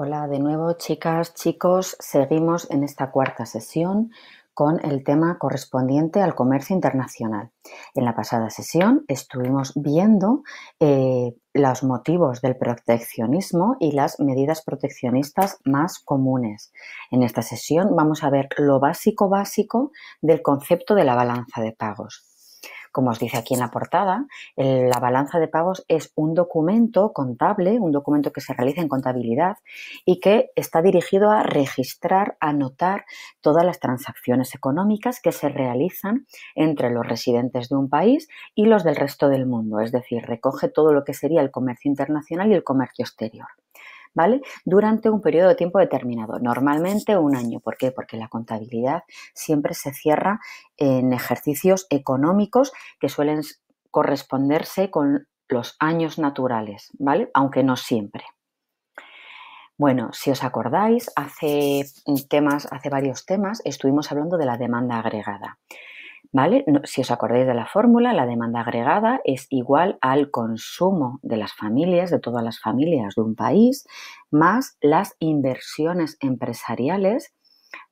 Hola de nuevo chicas, chicos. Seguimos en esta cuarta sesión con el tema correspondiente al comercio internacional. En la pasada sesión estuvimos viendo eh, los motivos del proteccionismo y las medidas proteccionistas más comunes. En esta sesión vamos a ver lo básico básico del concepto de la balanza de pagos como os dice aquí en la portada, la balanza de pagos es un documento contable, un documento que se realiza en contabilidad y que está dirigido a registrar, anotar todas las transacciones económicas que se realizan entre los residentes de un país y los del resto del mundo, es decir, recoge todo lo que sería el comercio internacional y el comercio exterior. Durante un periodo de tiempo determinado, normalmente un año. ¿Por qué? Porque la contabilidad siempre se cierra en ejercicios económicos que suelen corresponderse con los años naturales, ¿vale? Aunque no siempre. Bueno, si os acordáis, hace varios temas estuvimos hablando de la demanda agregada si os acordáis de la fórmula, la demanda agregada es igual al consumo de las familias, de todas las familias de un país, más las inversiones empresariales,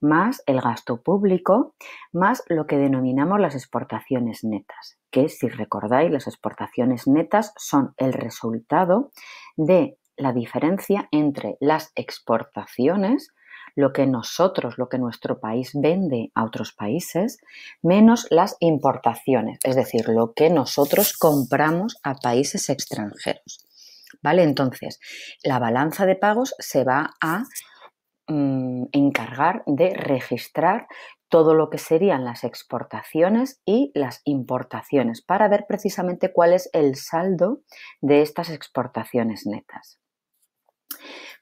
más el gasto público, más lo que denominamos las exportaciones netas, que si recordáis, las exportaciones netas son el resultado de la diferencia entre las exportaciones lo que nosotros, lo que nuestro país vende a otros países, menos las importaciones, es decir, lo que nosotros compramos a países extranjeros. ¿Vale? Entonces, la balanza de pagos se va a mm, encargar de registrar todo lo que serían las exportaciones y las importaciones para ver precisamente cuál es el saldo de estas exportaciones netas.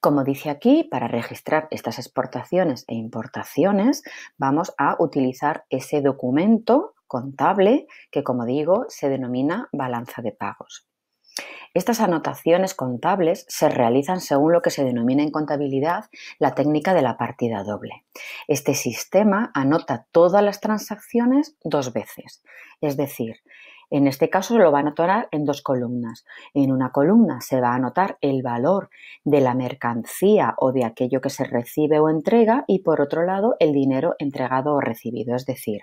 Como dice aquí, para registrar estas exportaciones e importaciones vamos a utilizar ese documento contable que, como digo, se denomina balanza de pagos. Estas anotaciones contables se realizan según lo que se denomina en contabilidad la técnica de la partida doble. Este sistema anota todas las transacciones dos veces, es decir, en este caso lo va a anotar en dos columnas. En una columna se va a anotar el valor de la mercancía o de aquello que se recibe o entrega y por otro lado el dinero entregado o recibido. Es decir,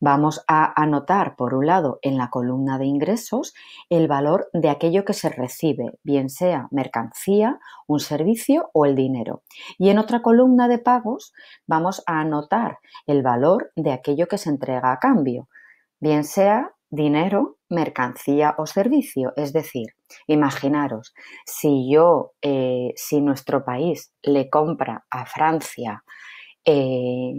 Vamos a anotar, por un lado, en la columna de ingresos el valor de aquello que se recibe, bien sea mercancía, un servicio o el dinero. Y en otra columna de pagos vamos a anotar el valor de aquello que se entrega a cambio, bien sea dinero, mercancía o servicio. Es decir, imaginaros, si yo, eh, si nuestro país le compra a Francia eh,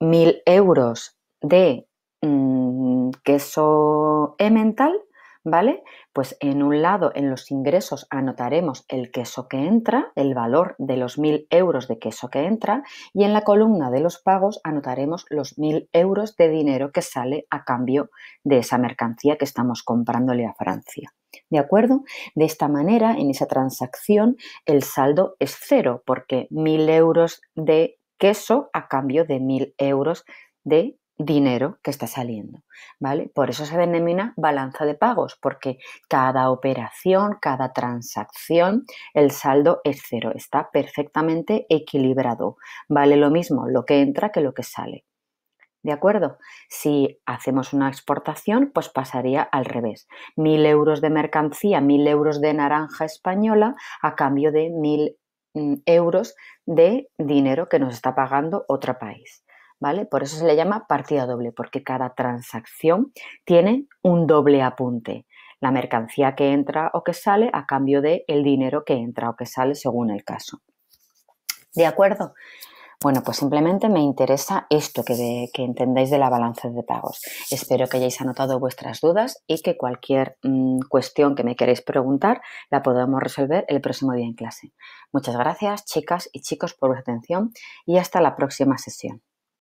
mil euros de mm, queso emmental, ¿vale? Pues en un lado, en los ingresos, anotaremos el queso que entra, el valor de los 1.000 euros de queso que entra, y en la columna de los pagos anotaremos los 1.000 euros de dinero que sale a cambio de esa mercancía que estamos comprándole a Francia. ¿De acuerdo? De esta manera, en esa transacción, el saldo es cero, porque 1.000 euros de queso a cambio de 1.000 euros de dinero que está saliendo, ¿vale? Por eso se denomina balanza de pagos, porque cada operación, cada transacción, el saldo es cero, está perfectamente equilibrado, vale lo mismo lo que entra que lo que sale. ¿De acuerdo? Si hacemos una exportación, pues pasaría al revés. Mil euros de mercancía, mil euros de naranja española a cambio de mil mm, euros de dinero que nos está pagando otro país. Por eso se le llama partida doble, porque cada transacción tiene un doble apunte, la mercancía que entra o que sale a cambio de el dinero que entra o que sale según el caso. ¿De acuerdo? Bueno, pues simplemente me interesa esto que, entendáis de la balanza de pagos. Espero que hayáis anotado vuestras dudas y que cualquier mm, cuestión que me queréis preguntar la podamos resolver el próximo día en clase. Muchas gracias, chicas y chicos, por vuestra atención y hasta la próxima sesión.